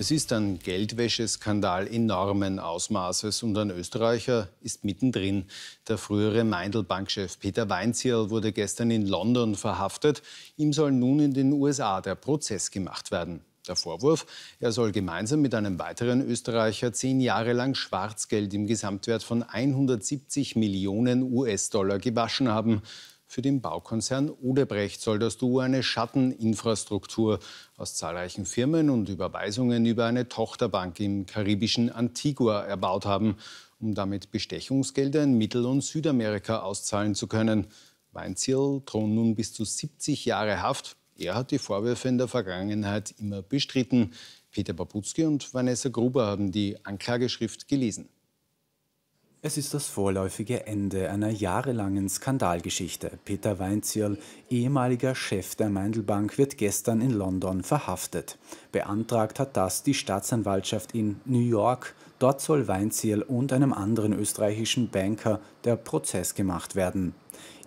Es ist ein Geldwäscheskandal enormen Ausmaßes und ein Österreicher ist mittendrin. Der frühere Meindl-Bankchef Peter Weinzierl wurde gestern in London verhaftet. Ihm soll nun in den USA der Prozess gemacht werden. Der Vorwurf, er soll gemeinsam mit einem weiteren Österreicher zehn Jahre lang Schwarzgeld im Gesamtwert von 170 Millionen US-Dollar gewaschen haben. Für den Baukonzern Odebrecht soll das Duo eine Schatteninfrastruktur aus zahlreichen Firmen und Überweisungen über eine Tochterbank im karibischen Antigua erbaut haben, um damit Bestechungsgelder in Mittel- und Südamerika auszahlen zu können. Weinziel drohen nun bis zu 70 Jahre Haft. Er hat die Vorwürfe in der Vergangenheit immer bestritten. Peter Babutzky und Vanessa Gruber haben die Anklageschrift gelesen. Es ist das vorläufige Ende einer jahrelangen Skandalgeschichte. Peter Weinzierl, ehemaliger Chef der Meindelbank, wird gestern in London verhaftet. Beantragt hat das die Staatsanwaltschaft in New York. Dort soll Weinzierl und einem anderen österreichischen Banker der Prozess gemacht werden.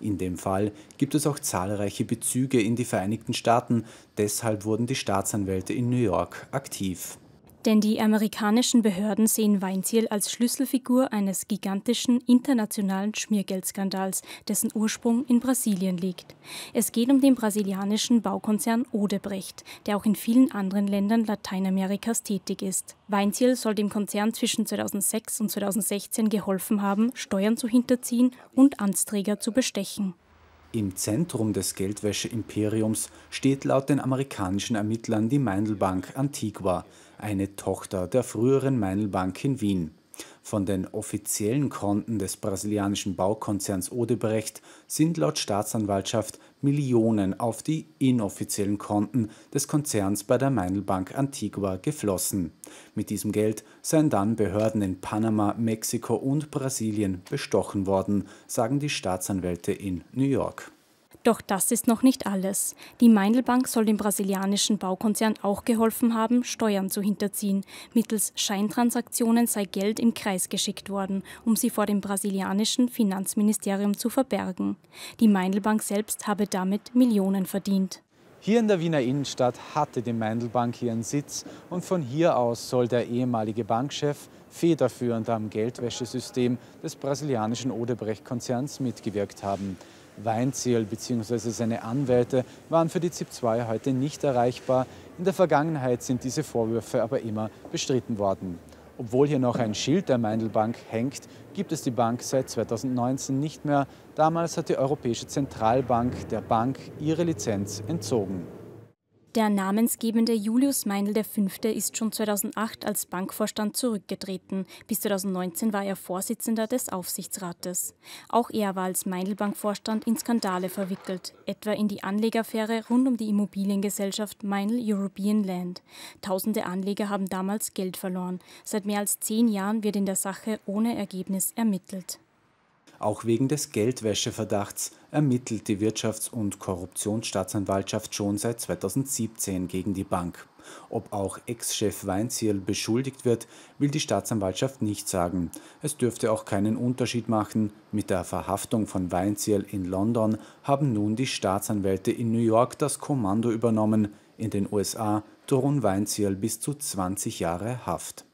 In dem Fall gibt es auch zahlreiche Bezüge in die Vereinigten Staaten, deshalb wurden die Staatsanwälte in New York aktiv. Denn die amerikanischen Behörden sehen Weinziel als Schlüsselfigur eines gigantischen internationalen Schmiergeldskandals, dessen Ursprung in Brasilien liegt. Es geht um den brasilianischen Baukonzern Odebrecht, der auch in vielen anderen Ländern Lateinamerikas tätig ist. Weinziel soll dem Konzern zwischen 2006 und 2016 geholfen haben, Steuern zu hinterziehen und Amtsträger zu bestechen. Im Zentrum des Geldwäscheimperiums steht laut den amerikanischen Ermittlern die Meindelbank Antigua, eine Tochter der früheren Meindelbank in Wien. Von den offiziellen Konten des brasilianischen Baukonzerns Odebrecht sind laut Staatsanwaltschaft Millionen auf die inoffiziellen Konten des Konzerns bei der Meinelbank Antigua geflossen. Mit diesem Geld seien dann Behörden in Panama, Mexiko und Brasilien bestochen worden, sagen die Staatsanwälte in New York. Doch das ist noch nicht alles. Die Meindelbank soll dem brasilianischen Baukonzern auch geholfen haben, Steuern zu hinterziehen. Mittels Scheintransaktionen sei Geld im Kreis geschickt worden, um sie vor dem brasilianischen Finanzministerium zu verbergen. Die Meindelbank selbst habe damit Millionen verdient. Hier in der Wiener Innenstadt hatte die Meindelbank ihren Sitz und von hier aus soll der ehemalige Bankchef federführend am Geldwäschesystem des brasilianischen Odebrecht-Konzerns mitgewirkt haben. Weinziel bzw. seine Anwälte waren für die ZIP-2 heute nicht erreichbar. In der Vergangenheit sind diese Vorwürfe aber immer bestritten worden. Obwohl hier noch ein Schild der Meindelbank hängt, gibt es die Bank seit 2019 nicht mehr. Damals hat die Europäische Zentralbank der Bank ihre Lizenz entzogen. Der namensgebende Julius Meinl V. ist schon 2008 als Bankvorstand zurückgetreten. Bis 2019 war er Vorsitzender des Aufsichtsrates. Auch er war als meinl Bankvorstand in Skandale verwickelt, etwa in die Anlegerfähre rund um die Immobiliengesellschaft Meinl European Land. Tausende Anleger haben damals Geld verloren. Seit mehr als zehn Jahren wird in der Sache ohne Ergebnis ermittelt. Auch wegen des Geldwäscheverdachts ermittelt die Wirtschafts- und Korruptionsstaatsanwaltschaft schon seit 2017 gegen die Bank. Ob auch Ex-Chef Weinziel beschuldigt wird, will die Staatsanwaltschaft nicht sagen. Es dürfte auch keinen Unterschied machen. Mit der Verhaftung von Weinziel in London haben nun die Staatsanwälte in New York das Kommando übernommen. In den USA drohen Weinziel bis zu 20 Jahre Haft.